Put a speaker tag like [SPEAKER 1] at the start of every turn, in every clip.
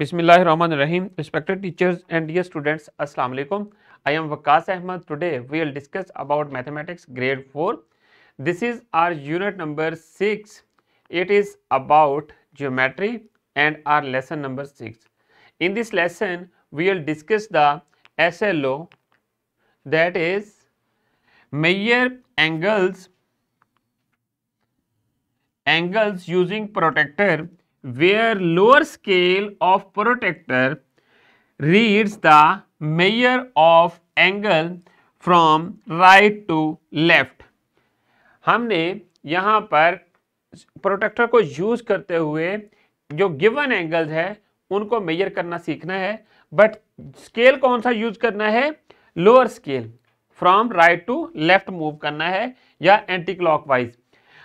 [SPEAKER 1] Bismillahirrahmanirrahim. Respected teachers and dear students, Assalamu alaikum. I am Waqas Ahmad. Today we will discuss about mathematics grade 4. This is our unit number 6. It is about geometry and our lesson number 6. In this lesson, we will discuss the SLO that is measure angles angles using protractor where lower scale of protractor reads the measure of angle from right to left हमने यहाँ पर protector को use करते हुए जो given angles है उनको major करना सीखना है बट स्केल कौन सा यूज करना है lower scale from right to left move करना है या एंटी क्लॉकवाइज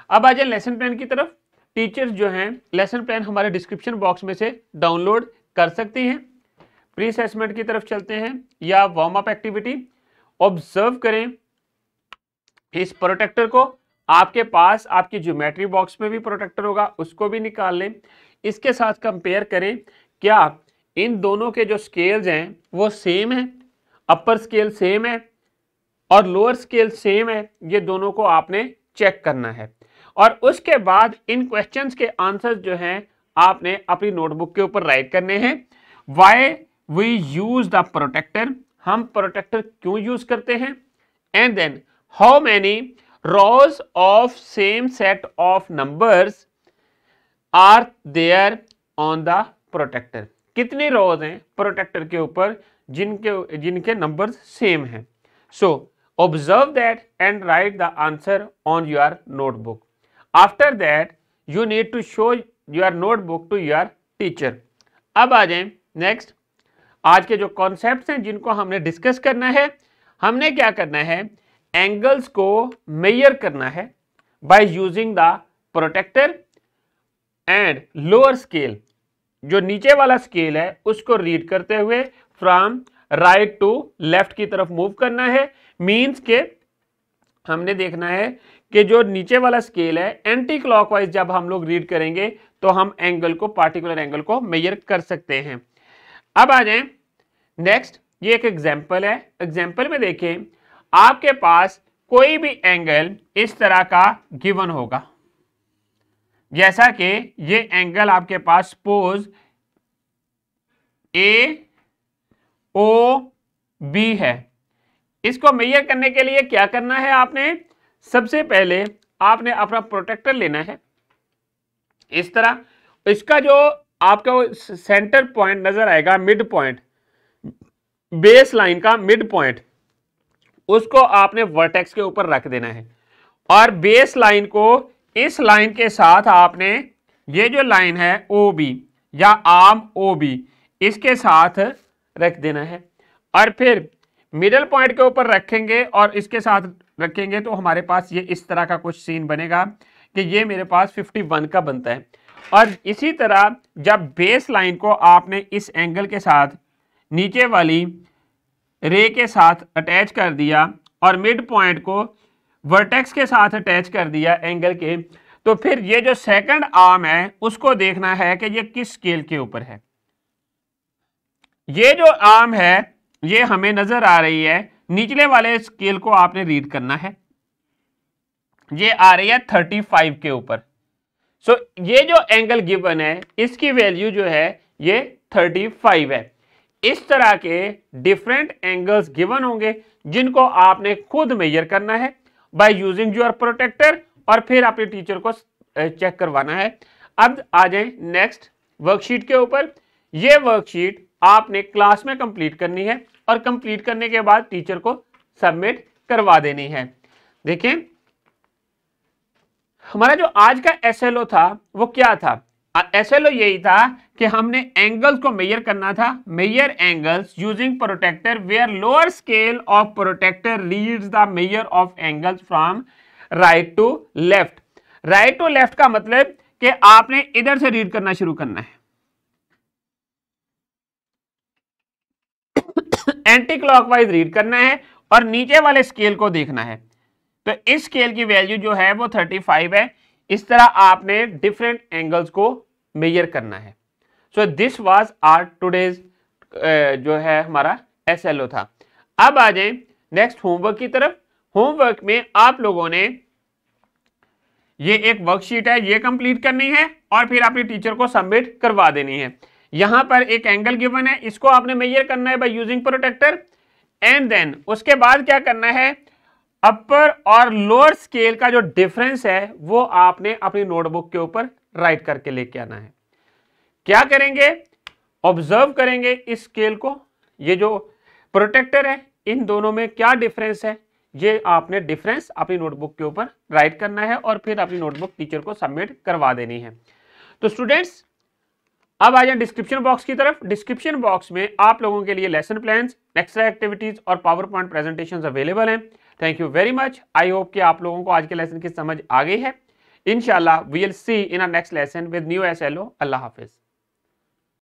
[SPEAKER 1] अब आ जाए लेसन प्लान की तरफ टीचर्स जो हैं लेसन प्लान हमारे डिस्क्रिप्शन बॉक्स में से डाउनलोड कर सकते हैं प्री असेसमेंट की तरफ चलते हैं या वार्म अप एक्टिविटी ऑब्जर्व करें इस प्रोटेक्टर को आपके पास आपकी ज्योमेट्री बॉक्स में भी प्रोटेक्टर होगा उसको भी निकाल लें इसके साथ कंपेयर करें क्या इन दोनों के जो स्केल्स हैं वो सेम हैं अपर स्केल सेम है और लोअर स्केल सेम है ये दोनों को आपने चेक करना है और उसके बाद इन क्वेश्चंस के आंसर्स जो हैं आपने अपनी नोटबुक के ऊपर राइट करने हैं why we use the protractor हम प्रोटेक्टर क्यों यूज करते हैं and then how many rows of same set of numbers are there on the protractor कितने रोज हैं प्रोटेक्टर के ऊपर जिनके जिनके नंबर सेम हैं so observe that and write the answer on your notebook after that you need to show your notebook to your teacher अब आ जाए नेक्स्ट आज के जो कॉन्सेप्ट हैं जिनको हमने डिस्कस करना है हमने क्या करना है एंगल्स को मेयर करना है by using the protractor and lower scale जो नीचे वाला स्केल है उसको रीड करते हुए फ्रॉम राइट टू लेफ्ट की तरफ मूव करना है मींस के हमने देखना है कि जो नीचे वाला स्केल है एंटी क्लॉकवाइज जब हम लोग रीड करेंगे तो हम एंगल को पार्टिकुलर एंगल को मेयर कर सकते हैं अब आ जाए नेक्स्ट ये एक एग्जाम्पल है एग्जाम्पल में देखें आपके पास कोई भी एंगल इस तरह का गिवन होगा जैसा कि ये एंगल आपके पास सपोज ए ओ बी है इसको मैयर करने के लिए क्या करना है आपने सबसे पहले आपने अपना प्रोटेक्टर लेना है इस तरह इसका जो आपका सेंटर पॉइंट नजर आएगा मिड पॉइंट बेस लाइन का मिड पॉइंट उसको आपने वर्टेक्स के ऊपर रख देना है और बेस लाइन को इस लाइन के साथ आपने ये जो लाइन है ओ बी या आम ओ बी इसके साथ रख देना है और फिर मिडल पॉइंट के ऊपर रखेंगे और इसके साथ रखेंगे तो हमारे पास ये इस तरह का कुछ सीन बनेगा कि ये मेरे पास 51 का बनता है और इसी तरह जब बेस लाइन को आपने इस एंगल के साथ नीचे वाली रे के साथ अटैच कर दिया और मिड पॉइंट को वर्टेक्स के साथ अटैच कर दिया एंगल के तो फिर ये जो सेकंड आर्म है उसको देखना है कि ये किस स्केल के ऊपर है ये जो आर्म है ये हमें नज़र आ रही है निचले वाले स्केल को आपने रीड करना है ये आ रही है थर्टी फाइव के ऊपर सो so, ये जो एंगल गिवन है इसकी वैल्यू जो है ये थर्टी फाइव है इस तरह के डिफरेंट एंगल्स गिवन होंगे जिनको आपने खुद मेजर करना है बाय यूजिंग योर प्रोटेक्टर और फिर अपने टीचर को चेक करवाना है अब आ जाए नेक्स्ट वर्कशीट के ऊपर ये वर्कशीट आपने क्लास में कंप्लीट करनी है और कंप्लीट करने के बाद टीचर को सबमिट करवा देनी है देखिए हमारा जो आज का एसएलओ था वो क्या था एसएलओ यही था कि हमने एंगल्स को मेयर करना था measure angles using protractor where lower scale of protractor read the measure of angles from right to left right to left का मतलब कि आपने इधर से रीड करना शुरू करना है एंटी क्लॉकवाइज रीड करना है और नीचे वाले स्केल को देखना है तो इस स्केल की वैल्यू जो है वो 35 है इस तरह आपने डिफरेंट एंगल्स को मेजर करना है so this was our today's जो है हमारा एसएलओ था अब आ जाए नेक्स्ट होमवर्क की तरफ होमवर्क में आप लोगों ने ये एक वर्कशीट है ये कंप्लीट करनी है और फिर आपने टीचर को सबमिट करवा देनी है यहां पर एक एंगल गिवन है इसको आपने मेजर करना है by using protractor and then उसके बाद क्या करना है अपर और लोअर स्केल का जो डिफरेंस है वो आपने अपनी नोटबुक के ऊपर राइट करके लेके आना है क्या करेंगे ऑब्जर्व करेंगे इस स्केल को ये जो प्रोटेक्टर है इन दोनों में क्या डिफरेंस है ये आपने डिफरेंस अपनी नोटबुक के ऊपर राइट करना है और फिर अपनी नोटबुक टीचर को सबमिट करवा देनी है तो स्टूडेंट्स अब आ जाए डिस्क्रिप्शन बॉक्स की तरफ डिस्क्रिप्शन बॉक्स में आप लोगों के लिए लेसन प्लान एक्स्ट्रा एक्टिविटीज और पावर पॉइंट प्रेजेंटेशन अवेलेबल हैं thank you very much I hope कि आप लोगों को आज के लेसन की समझ आ गई है इनशाला we will see in next lesson with new S L O अल्लाह हाफिज़